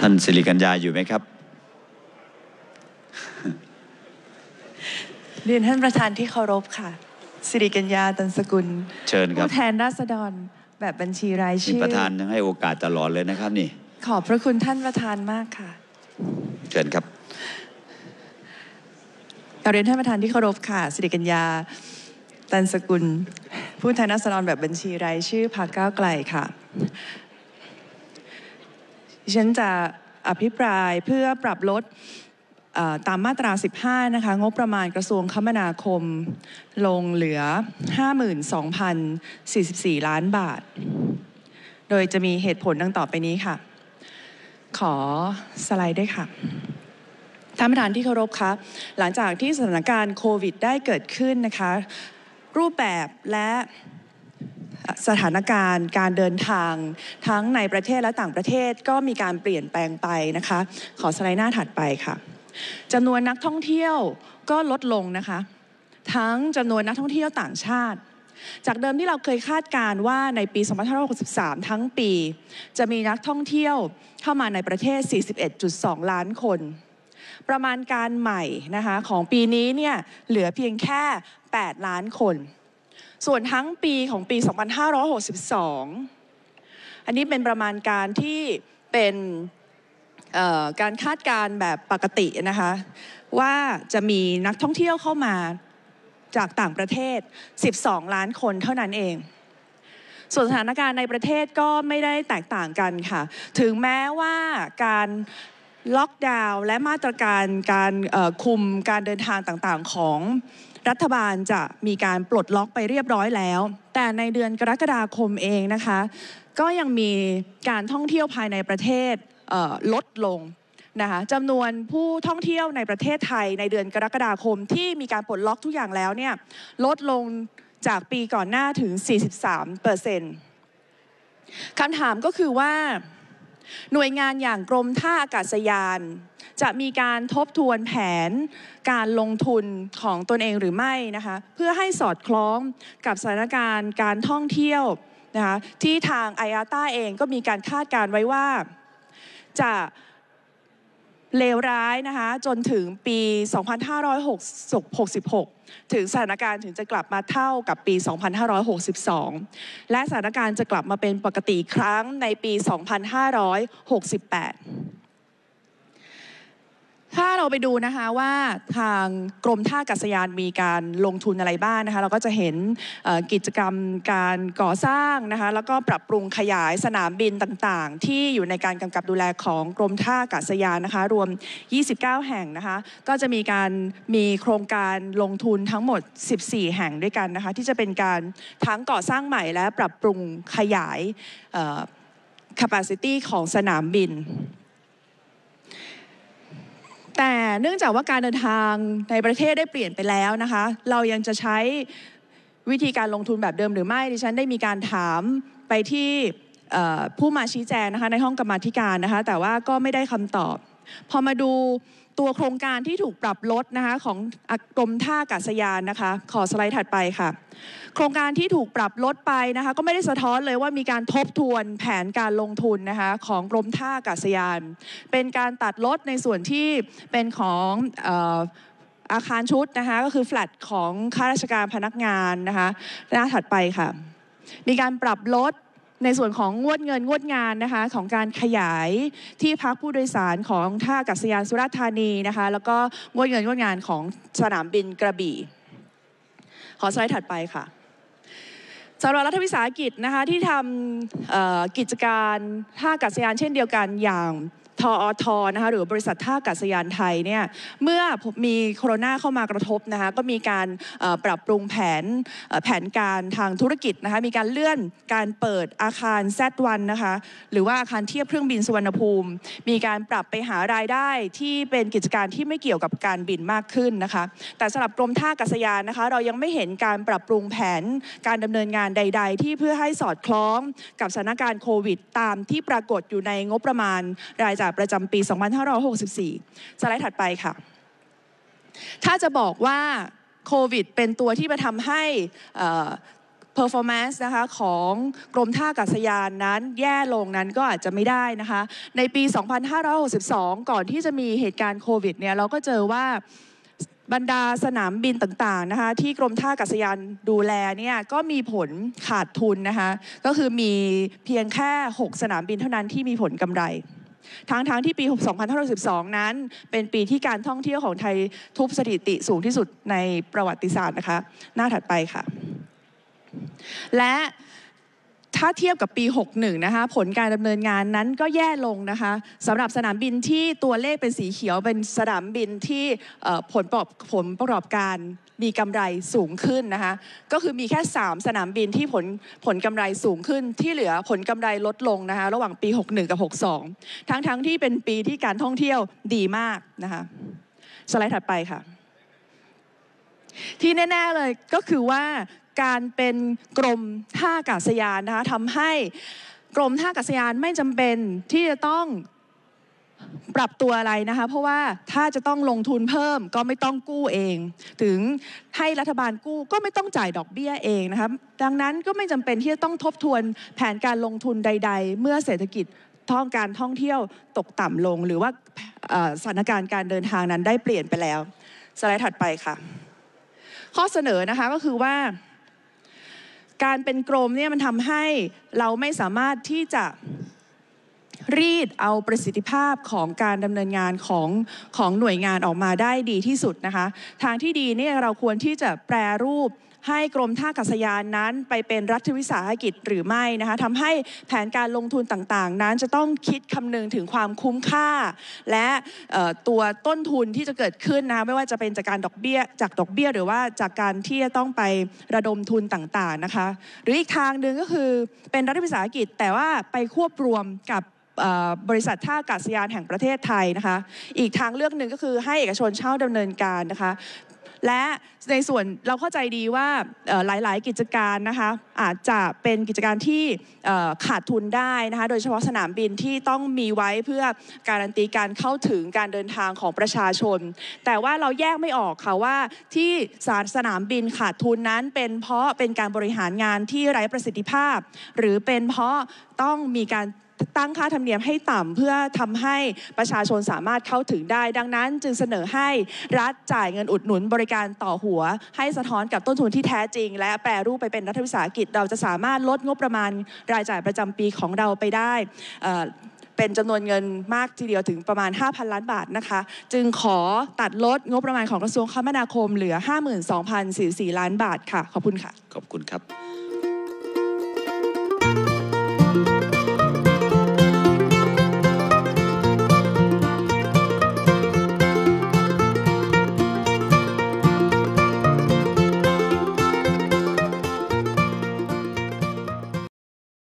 ท่านสิริกัญญาอยู่ไหมครับ เรียนท่านประธานที่เคารพค่ะสิริกัญญาตันสกุลเชิญครับผู้แทนราษฎรแบบบัญชีรายชื่อประธานยังให้โอกาสตลอดเลยนะครับนี่ ขอบพระคุณท่านประธานมากค่ะ เชิญครับ เรียนท่านประธานที่เคารพค่ะสิริกัญญาตันสกุล ผู้แทนราษฎรแบบบัญชีรายชื่อพรรคก้าวไกลค่ะฉันจะอภิปรายเพื่อปรับลดตามมาตรา 15 นะคะ งบประมาณกระทรวงคมนาคมลงเหลือ 52,044ล้านบาท โดยจะมีเหตุผลดังต่อไปนี้ค่ะ ขอสไลด์ได้ค่ะท่านประธานที่เคารพคะ หลังจากที่สถานการณ์โควิดได้เกิดขึ้นนะคะ รูปแบบและสถานการณ์ การเดินทางทั้งในประเทศและต่างประเทศก็มีการเปลี่ยนแปลงไปนะคะ ขอสไลด์หน้าถัดไปค่ะจำนวนนักท่องเที่ยวก็ลดลงนะคะ ทั้งจำนวนนักท่องเที่ยวต่างชาติจากเดิมที่เราเคยคาดการว่าในปี 2563 ทั้งปี จะมีนักท่องเที่ยวเข้ามาในประเทศ 41.2 ล้านคน ประมาณการใหม่นะคะของปีนี้เนี่ยเหลือเพียงแค่ 8 ล้านคนส่วนทั้งปีของปี 2562 อันนี้เป็นประมาณการที่เป็นการคาดการแบบปกตินะคะว่าจะมีนักท่องเที่ยวเข้ามาจากต่างประเทศ 12 ล้านคนเท่านั้นเอง ส่วนสถานการณ์ในประเทศก็ไม่ได้แตกต่างกันค่ะ ถึงแม้ว่าการล็อกดาวน์และมาตรการการคุมการเดินทางต่างๆของรัฐบาลจะมีการปลดล็อกไปเรียบร้อยแล้ว แต่ในเดือนกรกฎาคมเองนะคะ ก็ยังมีการท่องเที่ยวภายในประเทศลดลงนะคะจำนวนผู้ท่องเที่ยวในประเทศไทย ในเดือนกรกฎาคมที่มีการปลดล็อกทุกอย่างแล้วเนี่ยลดลงจากปีก่อนหน้าถึง 43%คำถามก็คือว่าหน่วยงานอย่างกรมท่าอากาศยาน จะมีการทบทวนแผนการลงทุนของตนเองหรือไม่นะคะเพื่อให้สอดคล้องกับสถานการณ์การท่องเที่ยวนะคะที่ทางไออาต้าเองก็มีการคาดการไว้ว่าจะเลวร้ายนะคะจนถึงปี 2566 ถึงสถานการณ์ถึงจะกลับมาเท่ากับปี 2562 และสถานการณ์จะกลับมาเป็นปกติครั้งในปี 2568ถ้าเราไปดูนะคะว่าทางกรมท่าอากาศยานมีการลงทุนอะไรบ้างนะคะเราก็จะเห็นกิจกรรมการก่อสร้างนะคะแล้วก็ปรับปรุงขยายสนามบินต่างๆ ที่อยู่ในการกำกับดูแลของกรมท่าอากาศยานนะคะรวม 29 แห่งนะคะก็จะมีการมีโครงการลงทุนทั้งหมด 14 แห่งด้วยกันนะคะที่จะเป็นการทั้งก่อสร้างใหม่ และปรับปรุงขยาย capacity ของสนามบินเนื่องจากว่าการเดินทางในประเทศได้เปลี่ยนไปแล้วนะคะ เรายังจะใช้วิธีการลงทุนแบบเดิมหรือไม่ดิฉันได้มีการถามไปที่ผู้มาชี้แจงนะคะในห้องกรรมธิการนะคะแต่ว่าก็ไม่ได้คำตอบพอมาดูตัวโครงการที่ถูกปรับลดนะคะของกรมท่าอากาศยานนะคะขอสไลด์ถัดไปค่ะ โครงการที่ถูกปรับลดไปนะคะก็ไม่ได้สะท้อนเลยว่ามีการทบทวนแผนการลงทุนนะคะของกรมท่าอากาศยาน เป็นการตัดลดในส่วนที่เป็นของอาคารชุดนะคะก็คือแฟลตของข้าราชการพนักงานนะคะหน้าถัดไปค่ะ มีการปรับลดในส่วนของงวดเงินงวดงานนะคะของการขยายที่พักผู้โดยสารของท่าอากาศยานสุราษฎร์ธานีนะคะแล้วก็งวดเงินงวดงานของสนามบินกระบี่ ขอสไลด์ถัดไปค่ะสำหรับรัฐวิสาหกิจนะคะที่ทำกิจการท่าอากาศยานเช่นเดียวกันอย่างทออทนะคะหรือบริษัทท่าอากาศยานไทยเนี่ยเมื่อมีโควิดเข้ามากระทบนะคะก็มีการปรับปรุงแผนแผนการทางธุรกิจนะคะมีการเลื่อนการเปิดอาคารแซดวันะคะหรือว่าอาคารเทียบเครื่องบินสุวรรณภูมิ มีการปรับไปหารายได้ที่เป็นกิจการที่ไม่เกี่ยวกับการบินมากขึ้นนะคะแต่สำหรับกรมท่าอากาศยานนะคะเรายังไม่เห็นการปรับปรุงแผนการดำเนินงานใด ๆ ที่เพื่อให้สอดคล้องกับสถานการณ์โควิด ตามที่ปรากฏอยู่ในงบประมาณรายจ่ายประจำปี 2564 สไลด์ถัดไปค่ะ ถ้าจะบอกว่าโควิดเป็นตัวที่มาทำให้อ performance นะคะของกรมท่าอากาศยานนั้นแย่ลงนั้นก็อาจจะไม่ได้นะคะ ในปี 2562 ก่อนที่จะมีเหตุการณ์โควิดเนี่ย เราก็เจอว่าบรรดาสนามบินต่างๆนะคะที่กรมท่าอากาศยานดูแลเนี่ย ก็มีผลขาดทุนนะคะ ก็คือมีเพียงแค่ 6 สนามบินเท่านั้นที่มีผลกำไรทั้งๆที่ปี2512 นั้น เป็นปีที่การท่องเที่ยวของไทยทุบสถิติสูงที่สุดในประวัติศาสตร์นะคะ หน้าถัดไปค่ะ และถ้าเทียบกับปี 61นะคะ ผลการดำเนินงานนั้นก็แย่ลงนะคะสำหรับสนามบินที่ตัวเลขเป็นสีเขียวเป็นสนามบินที่ผลประกอบผลประกอบการมีกำไรสูงขึ้นนะคะ ก็คือมีแค่ 3 สนามบินที่ผลผลกำไรสูงขึ้นที่เหลือผลกำไรลดลงนะคะ ระหว่างปี61กับ62ทั้งๆงที่เป็นปีที่การท่องเที่ยวดีมากนะคะ สไลด์ถัดไปค่ะ ที่แน่ ๆเลยก็คือว่าการเป็นกรมท่าอากาศยานนะคะทำให้กรมท่าอากาศยานไม่จำเป็นที่จะต้องปรับตัวอะไรนะคะเพราะว่าถ้าจะต้องลงทุนเพิ่ม ก็ไม่ต้องกู้เอง ถึงให้รัฐบาลกู้ก็ไม่ต้องจ่ายดอกเบี้ยเองนะคะดังนั้นก็ไม่จำเป็นที่จะต้องทบทวนแผนการลงทุนใด ๆ เมื่อเศรษฐกิจท่องการท่องเที่ยวตกต่ำลง หรือว่าสถานการณ์การเดินทางนั้นได้เปลี่ยนไปแล้วสไลด์ถัดไปค่ะ ข้อเสนอนะคะก็คือว่าการเป็นกรมเนี่ยมันทำให้เราไม่สามารถที่จะรีดเอาประสิทธิภาพของการดำเนินงานของของหน่วยงานออกมาได้ดีที่สุดนะคะทางที่ดีเนี่ยเราควรที่จะแปรรูปให้กรมท่าอากาศยานนั้นไปเป็นรัฐวิสาหกิจหรือไม่นะคะทำให้แผนการลงทุนต่างๆ นั้นจะต้องคิดคำนึงถึงความคุ้มค่า และตัวต้นทุนที่จะเกิดขึ้นนะไม่ว่าจะเป็นจากการดอกเบี้ยจากดอกเบี้ยหรือว่าจากการที่จะต้องไประดมทุนต่างๆนะคะหรืออีกทางหนึ่งก็คือเป็นรัฐวิสาหกิจแต่ว่าไปควบรวมกับบริษัทท่าอากาศยานแห่งประเทศไทยนะคะ อีกทางเลือกหนึ่งก็คือให้เอกชนเช่าดำเนินการนะคะและในส่วนเราเข้าใจดีว่าหลาย ๆ กิจการนะคะอาจจะเป็นกิจการที่ขาดทุนได้นะคะโดยเฉพาะสนามบินที่ต้องมีไว้เพื่อการันตีการเข้าถึงการเดินทางของประชาชน แต่ว่าเราแยกไม่ออกค่ะว่าที่สารสนามบินขาดทุนนั้น เป็นเพราะเป็นการบริหารงานที่ไร้ประสิทธิภาพ หรือเป็นเพราะต้องมีการตั้งค่าธรรมเนียมให้ต่ำเพื่อทำให้ประชาชนสามารถเข้าถึงได้ ดังนั้น จึงเสนอให้รัฐจ่ายเงินอุดหนุนบริการต่อหัว ให้สะท้อนกับต้นทุนที่แท้จริง และแปรรูปไปเป็นรัฐวิสาหกิจ เราจะสามารถลดงบประมาณรายจ่ายประจำปีของเราไปได้เป็นจำนวนเงินมากทีเดียวถึงประมาณ 5,000 ล้าน บาทนะคะ จึงขอตัดลดงบประมาณของกระทรวงคมนาคมเหลือ 52,044 ล้าน บาทค่ะขอบคุณค่ะขอบคุณครับ